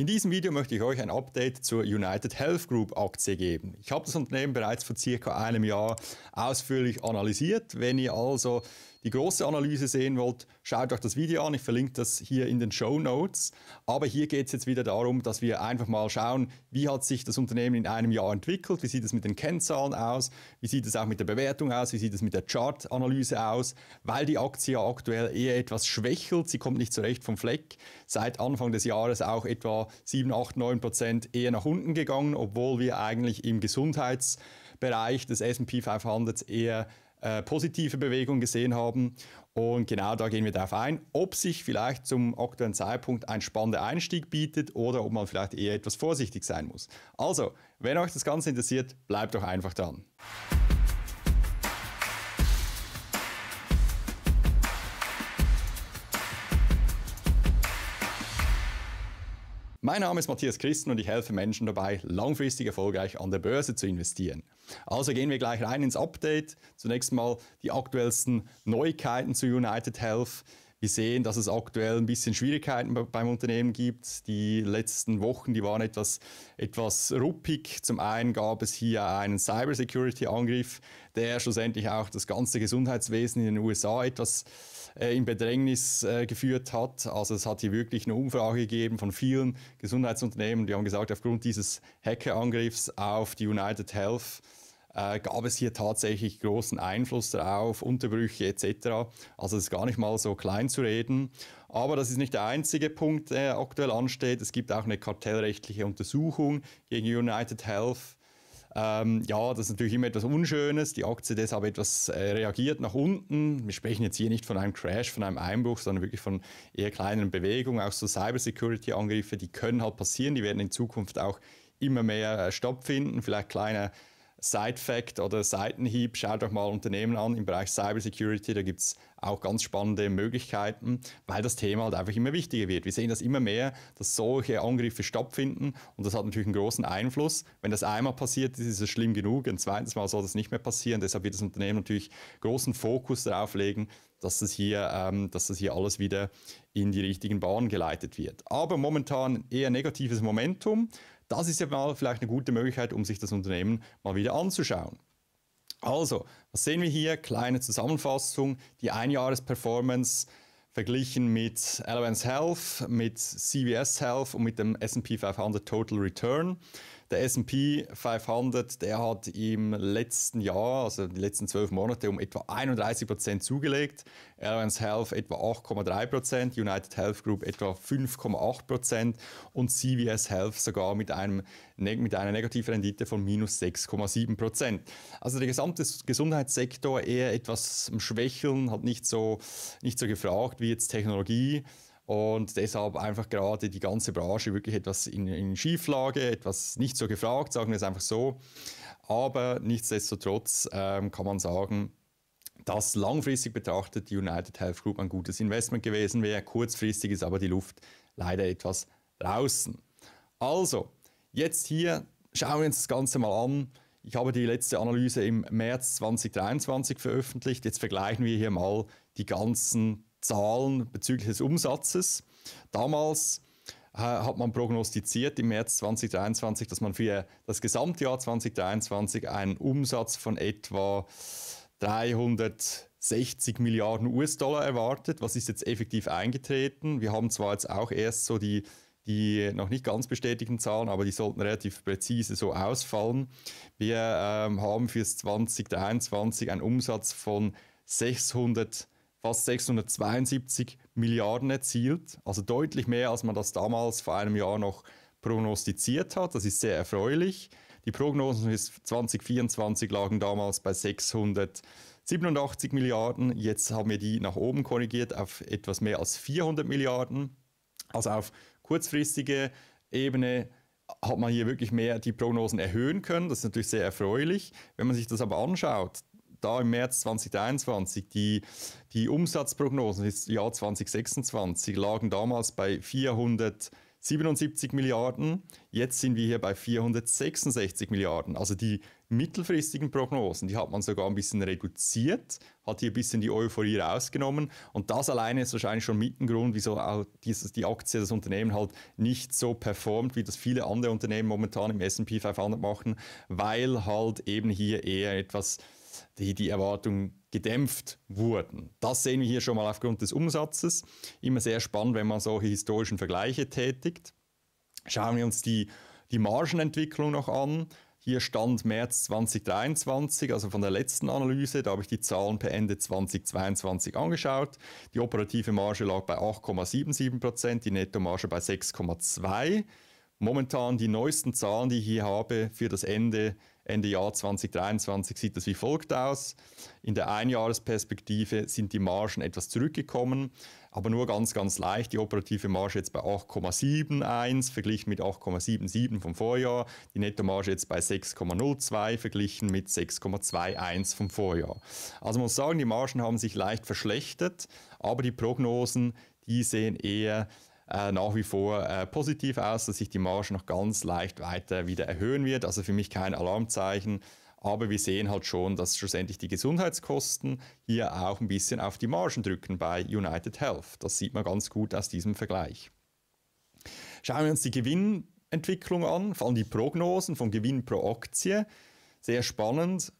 In diesem Video möchte ich euch ein Update zur United Health Group Aktie geben. Ich habe das Unternehmen bereits vor circa einem Jahr ausführlich analysiert. Wenn ihr also die große Analyse sehen wollt, schaut euch das Video an. Ich verlinke das hier in den Show Notes. Aber hier geht es jetzt wieder darum, dass wir einfach mal schauen, wie hat sich das Unternehmen in einem Jahr entwickelt, wie sieht es mit den Kennzahlen aus, wie sieht es auch mit der Bewertung aus, wie sieht es mit der Chart-Analyse aus, weil die Aktie aktuell eher etwas schwächelt. Sie kommt nicht zurecht vom Fleck. Seit Anfang des Jahres auch etwa 7, 8, 9 Prozent eher nach unten gegangen, obwohl wir eigentlich im Gesundheitsbereich des SP 500 eher äh, positive Bewegung gesehen haben. Und genau da gehen wir darauf ein, ob sich vielleicht zum aktuellen Zeitpunkt ein spannender Einstieg bietet oder ob man vielleicht eher etwas vorsichtig sein muss. Also, wenn euch das Ganze interessiert, bleibt doch einfach dran. Mein Name ist Matthias Christen und ich helfe Menschen dabei, langfristig erfolgreich an der Börse zu investieren. Also gehen wir gleich rein ins Update. Zunächst mal die aktuellsten Neuigkeiten zu United Health. Wir sehen, dass es aktuell ein bisschen Schwierigkeiten beim Unternehmen gibt. Die letzten Wochen, die waren etwas, etwas ruppig. Zum einen gab es hier einen Cybersecurity-Angriff, der schlussendlich auch das ganze Gesundheitswesen in den USA etwas äh, in Bedrängnis äh, geführt hat. Also es hat hier wirklich eine Umfrage gegeben von vielen Gesundheitsunternehmen, die haben gesagt, aufgrund dieses Hackerangriffs auf die United Health, äh, gab es hier tatsächlich großen Einfluss darauf, Unterbrüche etc. Also es ist gar nicht mal so klein zu reden. Aber das ist nicht der einzige Punkt, der aktuell ansteht. Es gibt auch eine kartellrechtliche Untersuchung gegen United Health. Ähm, ja, das ist natürlich immer etwas Unschönes. Die Aktie deshalb etwas äh, reagiert nach unten. Wir sprechen jetzt hier nicht von einem Crash, von einem Einbruch, sondern wirklich von eher kleineren Bewegungen. Auch so Cybersecurity-Angriffe, die können halt passieren. Die werden in Zukunft auch immer mehr äh, stattfinden. Vielleicht kleine Side-Fact oder Seitenhieb, schaut doch mal Unternehmen an im Bereich Cybersecurity, da gibt es auch ganz spannende Möglichkeiten, weil das Thema halt einfach immer wichtiger wird. Wir sehen das immer mehr, dass solche Angriffe stattfinden und das hat natürlich einen großen Einfluss. Wenn das einmal passiert ist, ist es schlimm genug, ein zweites Mal soll das nicht mehr passieren. Deshalb wird das Unternehmen natürlich großen Fokus darauf legen, dass das hier, ähm, dass das hier alles wieder in die richtigen Bahnen geleitet wird. Aber momentan eher negatives Momentum. Das ist ja mal vielleicht eine gute Möglichkeit, um sich das Unternehmen mal wieder anzuschauen. Also, was sehen wir hier? Kleine Zusammenfassung, die Einjahresperformance verglichen mit Elevance Health, mit CVS Health und mit dem S&P 500 Total Return. Der SP 500, der hat im letzten Jahr, also die letzten zwölf Monate, um etwa 31 Prozent zugelegt. Airlines Health etwa 8,3 Prozent, United Health Group etwa 5,8 Prozent und CVS Health sogar mit, einem, mit einer Negativrendite von minus 6,7 Prozent. Also der gesamte Gesundheitssektor eher etwas am Schwächeln, hat nicht so, nicht so gefragt wie jetzt Technologie und deshalb einfach gerade die ganze Branche wirklich etwas in, in, Schieflage, etwas nicht so gefragt, sagen wir es einfach so. Aber nichtsdestotrotz ähm, kann man sagen, dass langfristig betrachtet die United Health Group ein gutes Investment gewesen wäre. Kurzfristig ist aber die Luft leider etwas draußen. Also, jetzt hier schauen wir uns das Ganze mal an. Ich habe die letzte Analyse im März 2023 veröffentlicht. Jetzt vergleichen wir hier mal die ganzen Zahlen bezüglich des Umsatzes. Damals äh, hat man prognostiziert im März 2023, dass man für das gesamte Jahr 2023 einen Umsatz von etwa 360 Milliarden US-Dollar erwartet. Was ist jetzt effektiv eingetreten? Wir haben zwar jetzt auch erst so die, die noch nicht ganz bestätigten Zahlen, aber die sollten relativ präzise so ausfallen. Wir ähm, haben fürs 2023 einen Umsatz von 600 Milliarden fast 672 Milliarden erzielt, also deutlich mehr, als man das damals vor einem Jahr noch prognostiziert hat. Das ist sehr erfreulich. Die Prognosen bis 2024 lagen damals bei 687 Milliarden. Jetzt haben wir die nach oben korrigiert auf etwas mehr als 400 Milliarden. Also auf kurzfristige Ebene hat man hier wirklich mehr die Prognosen erhöhen können. Das ist natürlich sehr erfreulich. Wenn man sich das aber anschaut, da im März 2021, die, die Umsatzprognosen des Jahr 2026 lagen damals bei 477 Milliarden, jetzt sind wir hier bei 466 Milliarden. Also die mittelfristigen Prognosen, die hat man sogar ein bisschen reduziert, hat hier ein bisschen die Euphorie rausgenommen und das alleine ist wahrscheinlich schon mit ein Grund, wieso auch dieses, die Aktie, das Unternehmen halt nicht so performt, wie das viele andere Unternehmen momentan im S&P 500 machen, weil halt eben hier eher etwas die, die Erwartungen gedämpft wurden. Das sehen wir hier schon mal aufgrund des Umsatzes. Immer sehr spannend, wenn man solche historischen Vergleiche tätigt. Schauen wir uns die, die Margenentwicklung noch an. Hier stand März 2023, also von der letzten Analyse, da habe ich die Zahlen per Ende 2022 angeschaut. Die operative Marge lag bei 8,77%, Prozent, die Nettomarge bei 6,2%. Momentan die neuesten Zahlen, die ich hier habe für das Ende Ende Jahr 2023 sieht das wie folgt aus. In der Einjahresperspektive sind die Margen etwas zurückgekommen, aber nur ganz, ganz leicht. Die operative Marge jetzt bei 8,71 verglichen mit 8,77 vom Vorjahr. Die Nettomarge jetzt bei 6,02 verglichen mit 6,21 vom Vorjahr. Also man muss sagen, die Margen haben sich leicht verschlechtert, aber die Prognosen, die sehen eher äh, nach wie vor äh, positiv aus, dass sich die Marge noch ganz leicht weiter wieder erhöhen wird. Also für mich kein Alarmzeichen. Aber wir sehen halt schon, dass schlussendlich die Gesundheitskosten hier auch ein bisschen auf die Margen drücken bei United Health. Das sieht man ganz gut aus diesem Vergleich. Schauen wir uns die Gewinnentwicklung an, vor allem die Prognosen von Gewinn pro Aktie. Sehr spannend.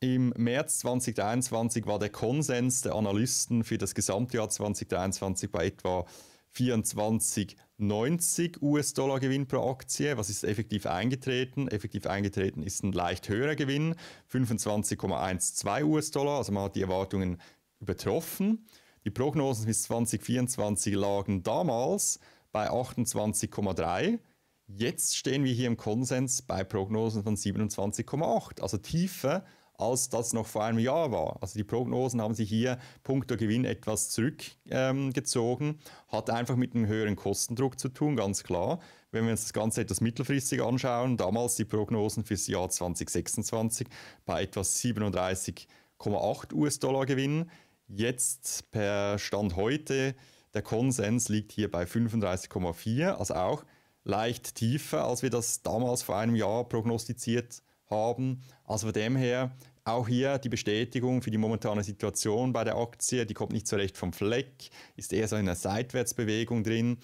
Im März 2023 war der Konsens der Analysten für das gesamte Jahr 2023 bei etwa 24,90 US-Dollar Gewinn pro Aktie. Was ist effektiv eingetreten? Effektiv eingetreten ist ein leicht höherer Gewinn, 25,12 US-Dollar. Also man hat die Erwartungen übertroffen. Die Prognosen bis 2024 lagen damals bei 28,3. Jetzt stehen wir hier im Konsens bei Prognosen von 27,8, also tiefer als das noch vor einem Jahr war. Also die Prognosen haben sich hier punkto Gewinn etwas zurückgezogen, ähm, hat einfach mit einem höheren Kostendruck zu tun, ganz klar. Wenn wir uns das Ganze etwas mittelfristig anschauen, damals die Prognosen fürs Jahr 2026 bei etwas 37,8 US-Dollar Gewinn. Jetzt per Stand heute, der Konsens liegt hier bei 35,4, also auch leicht tiefer, als wir das damals vor einem Jahr prognostiziert haben haben. Also von dem her auch hier die Bestätigung für die momentane Situation bei der Aktie, die kommt nicht so recht vom Fleck, ist eher so in einer Seitwärtsbewegung drin,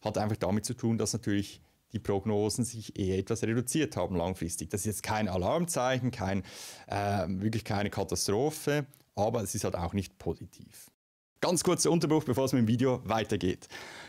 hat einfach damit zu tun, dass natürlich die Prognosen sich eher etwas reduziert haben langfristig. Das ist jetzt kein Alarmzeichen, kein, äh, wirklich keine Katastrophe, aber es ist halt auch nicht positiv. Ganz kurzer Unterbruch, bevor es mit dem Video weitergeht.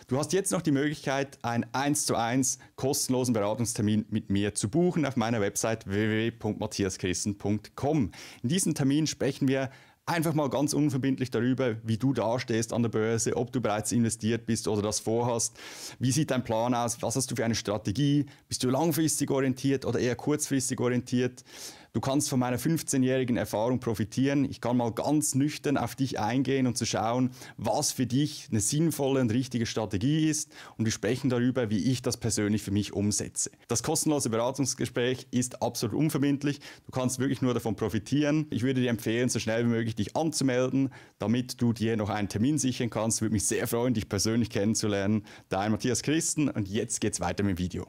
Du hast jetzt noch die Möglichkeit, einen 1 zu 1 kostenlosen Beratungstermin mit mir zu buchen auf meiner Website www.matthiaschristen.com. In diesem Termin sprechen wir einfach mal ganz unverbindlich darüber, wie du dastehst an der Börse, ob du bereits investiert bist oder das vorhast. Wie sieht dein Plan aus? Was hast du für eine Strategie? Bist du langfristig orientiert oder eher kurzfristig orientiert? Du kannst von meiner 15-jährigen Erfahrung profitieren. Ich kann mal ganz nüchtern auf dich eingehen und zu schauen, was für dich eine sinnvolle und richtige Strategie ist. Und wir sprechen darüber, wie ich das persönlich für mich umsetze. Das kostenlose Beratungsgespräch ist absolut unverbindlich. Du kannst wirklich nur davon profitieren. Ich würde dir empfehlen, so schnell wie möglich dich anzumelden, damit du dir noch einen Termin sichern kannst. Würde mich sehr freuen, dich persönlich kennenzulernen. Dein Matthias Christen und jetzt geht's weiter mit dem Video.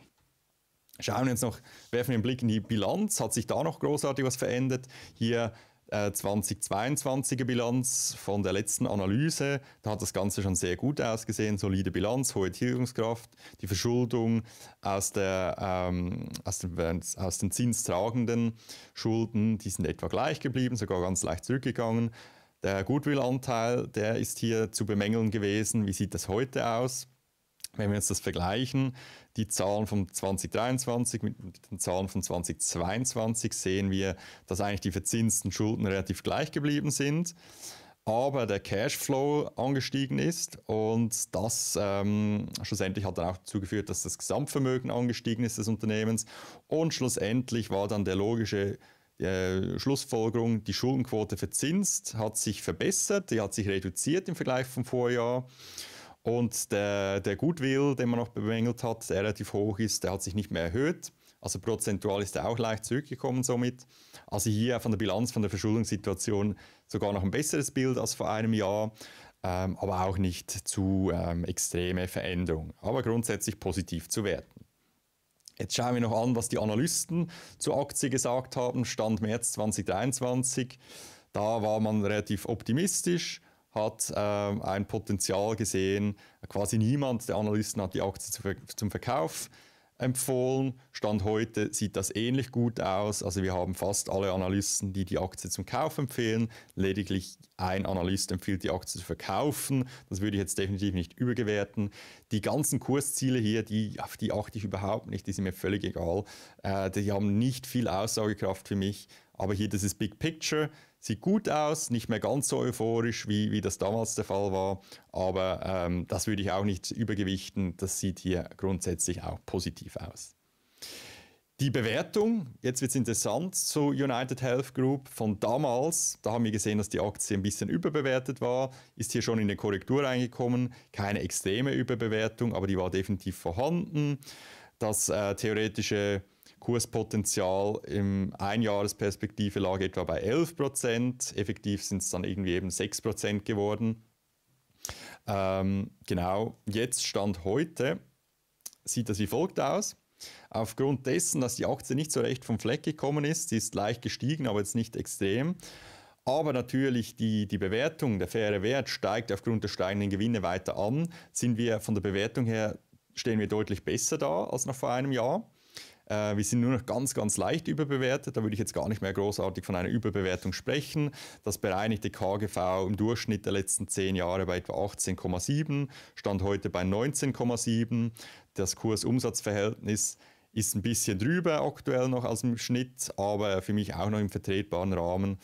Schauen wir jetzt noch, werfen wir einen Blick in die Bilanz. Hat sich da noch großartig was verändert? Hier 2022er äh, Bilanz von der letzten Analyse. Da hat das Ganze schon sehr gut ausgesehen. Solide Bilanz, hohe Tilgungskraft, die Verschuldung aus, der, ähm, aus, den, aus den zinstragenden Schulden, die sind etwa gleich geblieben, sogar ganz leicht zurückgegangen. Der Goodwill-Anteil, der ist hier zu bemängeln gewesen. Wie sieht das heute aus? wenn wir uns das vergleichen, die Zahlen von 2023 mit den Zahlen von 2022 sehen wir, dass eigentlich die verzinsten Schulden relativ gleich geblieben sind, aber der Cashflow angestiegen ist und das ähm, schlussendlich hat dann auch dazu geführt, dass das Gesamtvermögen angestiegen ist des Unternehmens und schlussendlich war dann der logische die äh, Schlussfolgerung, die Schuldenquote verzinst, hat sich verbessert, die hat sich reduziert im Vergleich vom Vorjahr. Und der, der Goodwill, den man noch bemängelt hat, der relativ hoch ist, der hat sich nicht mehr erhöht. Also prozentual ist er auch leicht zurückgekommen somit. Also hier von der Bilanz, von der Verschuldungssituation sogar noch ein besseres Bild als vor einem Jahr, ähm, aber auch nicht zu ähm, extreme Veränderungen. Aber grundsätzlich positiv zu werten. Jetzt schauen wir noch an, was die Analysten zur Aktie gesagt haben, Stand März 2023. Da war man relativ optimistisch hat ähm, ein Potenzial gesehen. Quasi niemand der Analysten hat die Aktie zu, zum Verkauf empfohlen. Stand heute sieht das ähnlich gut aus. Also wir haben fast alle Analysten, die die Aktie zum Kauf empfehlen. Lediglich ein Analyst empfiehlt die Aktie zu verkaufen. Das würde ich jetzt definitiv nicht übergewerten. Die ganzen Kursziele hier, die, auf die achte ich überhaupt nicht, die sind mir völlig egal. Äh, die haben nicht viel Aussagekraft für mich. Aber hier, das ist Big Picture sieht gut aus, nicht mehr ganz so euphorisch, wie, wie das damals der Fall war, aber ähm, das würde ich auch nicht übergewichten, das sieht hier grundsätzlich auch positiv aus. Die Bewertung, jetzt wird es interessant zu United Health Group von damals, da haben wir gesehen, dass die Aktie ein bisschen überbewertet war, ist hier schon in eine Korrektur reingekommen, keine extreme Überbewertung, aber die war definitiv vorhanden. Das äh, theoretische Kurspotenzial im Einjahresperspektive lag etwa bei 11 Prozent. Effektiv sind es dann irgendwie eben 6 Prozent geworden. Ähm, genau, jetzt Stand heute sieht das wie folgt aus. Aufgrund dessen, dass die Aktie nicht so recht vom Fleck gekommen ist, sie ist leicht gestiegen, aber jetzt nicht extrem. Aber natürlich die, die Bewertung, der faire Wert steigt aufgrund der steigenden Gewinne weiter an. Sind wir von der Bewertung her, stehen wir deutlich besser da als noch vor einem Jahr. Äh, wir sind nur noch ganz, ganz leicht überbewertet. Da würde ich jetzt gar nicht mehr großartig von einer Überbewertung sprechen. Das bereinigte KGV im Durchschnitt der letzten zehn Jahre bei etwa 18,7, stand heute bei 19,7. Das Kursumsatzverhältnis ist ein bisschen drüber aktuell noch als im Schnitt, aber für mich auch noch im vertretbaren Rahmen.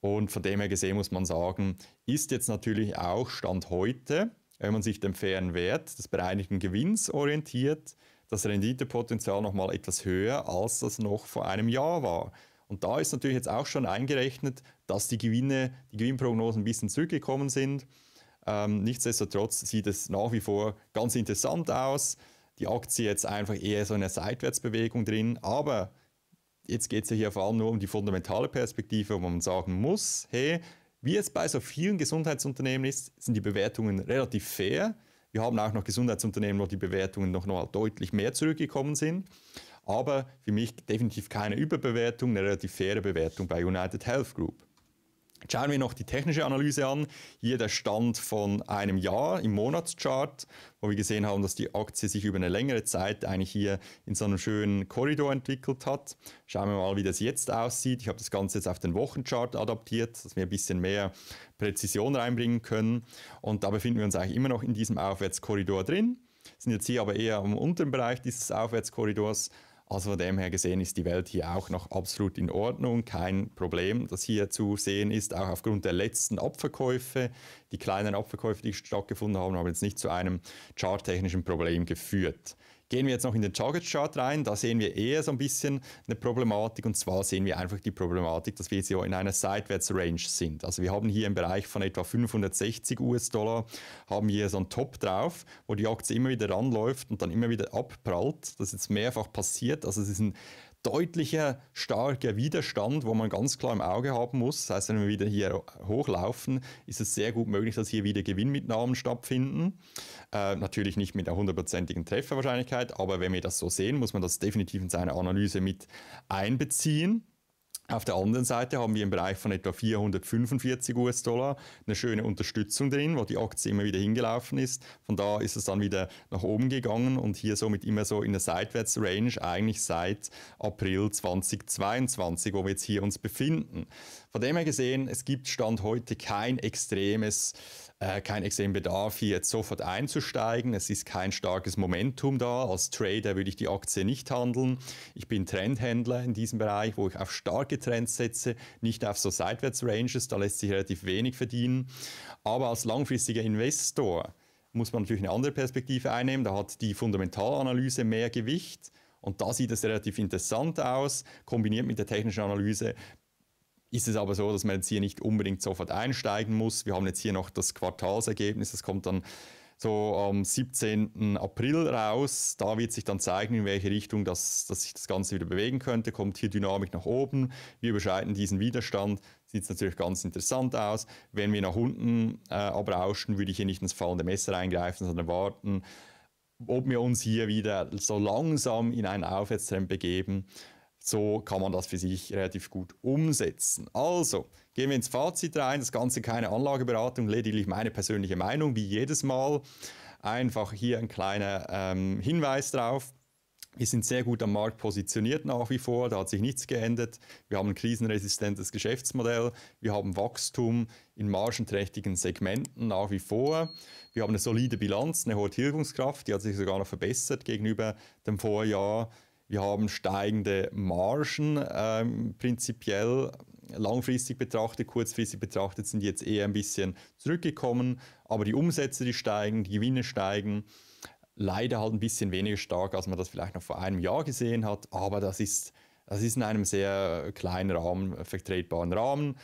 Und von dem her gesehen muss man sagen, ist jetzt natürlich auch Stand heute, wenn man sich dem fairen Wert des bereinigten Gewinns orientiert, das Renditepotenzial nochmal etwas höher, als das noch vor einem Jahr war. Und da ist natürlich jetzt auch schon eingerechnet, dass die Gewinne, die Gewinnprognosen ein bisschen zurückgekommen sind. Ähm, nichtsdestotrotz sieht es nach wie vor ganz interessant aus. Die Aktie jetzt einfach eher so in einer Seitwärtsbewegung drin. Aber jetzt geht es ja hier vor allem nur um die fundamentale Perspektive, wo man sagen muss, hey, wie es bei so vielen Gesundheitsunternehmen ist, sind die Bewertungen relativ fair. Wir haben auch noch Gesundheitsunternehmen, wo die Bewertungen noch, noch deutlich mehr zurückgekommen sind. Aber für mich definitiv keine Überbewertung, eine relativ faire Bewertung bei United Health Group. Schauen wir noch die technische Analyse an. Hier der Stand von einem Jahr im Monatschart, wo wir gesehen haben, dass die Aktie sich über eine längere Zeit eigentlich hier in so einem schönen Korridor entwickelt hat. Schauen wir mal, wie das jetzt aussieht. Ich habe das Ganze jetzt auf den Wochenchart adaptiert, dass wir ein bisschen mehr Präzision reinbringen können. Und da befinden wir uns eigentlich immer noch in diesem Aufwärtskorridor drin, sind jetzt hier aber eher am unteren Bereich dieses Aufwärtskorridors also von dem her gesehen ist die Welt hier auch noch absolut in Ordnung, kein Problem, das hier zu sehen ist, auch aufgrund der letzten Abverkäufe. Die kleinen Abverkäufe, die stattgefunden haben, haben jetzt nicht zu einem charttechnischen Problem geführt. Gehen wir jetzt noch in den Target Chart rein, da sehen wir eher so ein bisschen eine Problematik und zwar sehen wir einfach die Problematik, dass wir jetzt in einer Seitwärts-Range sind. Also wir haben hier im Bereich von etwa 560 US-Dollar, haben hier so einen Top drauf, wo die Aktie immer wieder ranläuft und dann immer wieder abprallt. Das ist jetzt mehrfach passiert, also es ist ein deutlicher, starker Widerstand, wo man ganz klar im Auge haben muss. Das heißt, wenn wir wieder hier hochlaufen, ist es sehr gut möglich, dass hier wieder Gewinnmitnahmen stattfinden. Äh, natürlich nicht mit einer hundertprozentigen Trefferwahrscheinlichkeit, aber wenn wir das so sehen, muss man das definitiv in seine Analyse mit einbeziehen. Auf der anderen Seite haben wir im Bereich von etwa 445 US-Dollar eine schöne Unterstützung drin, wo die Aktie immer wieder hingelaufen ist. Von da ist es dann wieder nach oben gegangen und hier somit immer so in der Seitwärtsrange eigentlich seit April 2022, wo wir jetzt hier uns befinden. Von dem her gesehen, es gibt Stand heute kein extremes äh, keinen extremen Bedarf, hier jetzt sofort einzusteigen. Es ist kein starkes Momentum da. Als Trader würde ich die Aktie nicht handeln. Ich bin Trendhändler in diesem Bereich, wo ich auf starke Trends setze, nicht auf so Seitwärtsranges. Da lässt sich relativ wenig verdienen. Aber als langfristiger Investor muss man natürlich eine andere Perspektive einnehmen. Da hat die Fundamentalanalyse mehr Gewicht. Und da sieht es relativ interessant aus, kombiniert mit der technischen Analyse ist es aber so, dass man jetzt hier nicht unbedingt sofort einsteigen muss. Wir haben jetzt hier noch das Quartalsergebnis, das kommt dann so am 17. April raus. Da wird sich dann zeigen, in welche Richtung das, dass sich das Ganze wieder bewegen könnte. Kommt hier Dynamik nach oben. Wir überschreiten diesen Widerstand. Sieht es natürlich ganz interessant aus. Wenn wir nach unten äh, abrauschen, würde ich hier nicht ins fallende Messer eingreifen, sondern warten, ob wir uns hier wieder so langsam in einen Aufwärtstrend begeben so kann man das für sich relativ gut umsetzen. Also, gehen wir ins Fazit rein. Das Ganze keine Anlageberatung, lediglich meine persönliche Meinung, wie jedes Mal. Einfach hier ein kleiner ähm, Hinweis drauf. Wir sind sehr gut am Markt positioniert nach wie vor, da hat sich nichts geändert. Wir haben ein krisenresistentes Geschäftsmodell, wir haben Wachstum in margenträchtigen Segmenten nach wie vor. Wir haben eine solide Bilanz, eine hohe Tilgungskraft, die hat sich sogar noch verbessert gegenüber dem Vorjahr. Wir haben steigende Margen ähm, prinzipiell. Langfristig betrachtet, kurzfristig betrachtet sind jetzt eher ein bisschen zurückgekommen, aber die Umsätze, die steigen, die Gewinne steigen. Leider halt ein bisschen weniger stark, als man das vielleicht noch vor einem Jahr gesehen hat, aber das ist, das ist in einem sehr kleinen Rahmen, vertretbaren Rahmen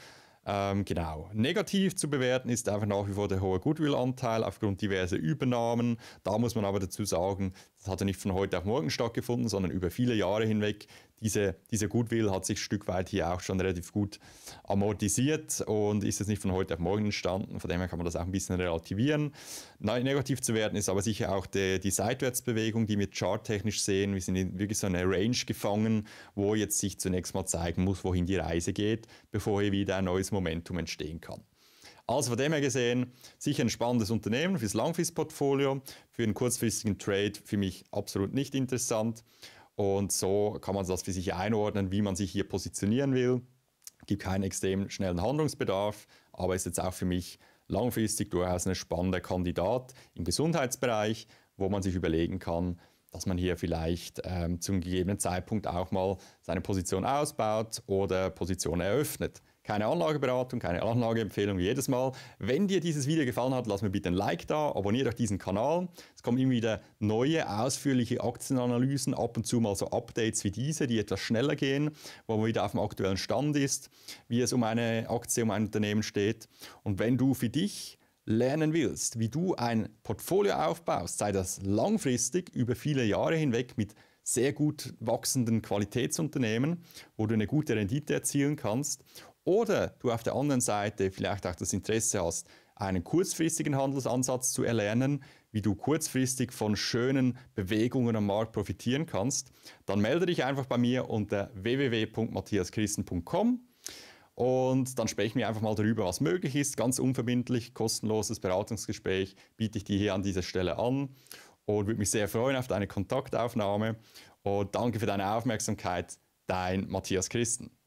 ähm, genau. Negativ zu bewerten ist einfach nach wie vor der hohe Goodwill-Anteil aufgrund diverser Übernahmen. Da muss man aber dazu sagen, das hat ja nicht von heute auf morgen stattgefunden, sondern über viele Jahre hinweg. Diese, dieser Goodwill hat sich ein Stück weit hier auch schon relativ gut amortisiert und ist jetzt nicht von heute auf morgen entstanden. Von dem her kann man das auch ein bisschen relativieren. Negativ zu werden ist aber sicher auch die, die Seitwärtsbewegung, die wir charttechnisch sehen. Wir sind in wirklich so einer Range gefangen, wo jetzt sich zunächst mal zeigen muss, wohin die Reise geht, bevor hier wieder ein neues Momentum entstehen kann. Also von dem her gesehen, sicher ein spannendes Unternehmen fürs Langfristportfolio, für einen kurzfristigen Trade für mich absolut nicht interessant. Und so kann man das für sich einordnen, wie man sich hier positionieren will. Gibt keinen extrem schnellen Handlungsbedarf, aber ist jetzt auch für mich langfristig durchaus ein spannender Kandidat im Gesundheitsbereich, wo man sich überlegen kann, dass man hier vielleicht ähm, zum gegebenen Zeitpunkt auch mal seine Position ausbaut oder Position eröffnet. Keine Anlageberatung, keine Anlageempfehlung wie jedes Mal. Wenn dir dieses Video gefallen hat, lass mir bitte ein Like da, abonniere doch diesen Kanal. Es kommen immer wieder neue, ausführliche Aktienanalysen, ab und zu mal so Updates wie diese, die etwas schneller gehen, wo man wieder auf dem aktuellen Stand ist, wie es um eine Aktie, um ein Unternehmen steht. Und wenn du für dich lernen willst, wie du ein Portfolio aufbaust, sei das langfristig über viele Jahre hinweg mit sehr gut wachsenden Qualitätsunternehmen, wo du eine gute Rendite erzielen kannst oder du auf der anderen Seite vielleicht auch das Interesse hast, einen kurzfristigen Handelsansatz zu erlernen, wie du kurzfristig von schönen Bewegungen am Markt profitieren kannst, dann melde dich einfach bei mir unter www.matthiaschristen.com und dann sprechen wir einfach mal darüber, was möglich ist. Ganz unverbindlich, kostenloses Beratungsgespräch biete ich dir hier an dieser Stelle an und würde mich sehr freuen auf deine Kontaktaufnahme und danke für deine Aufmerksamkeit, dein Matthias Christen.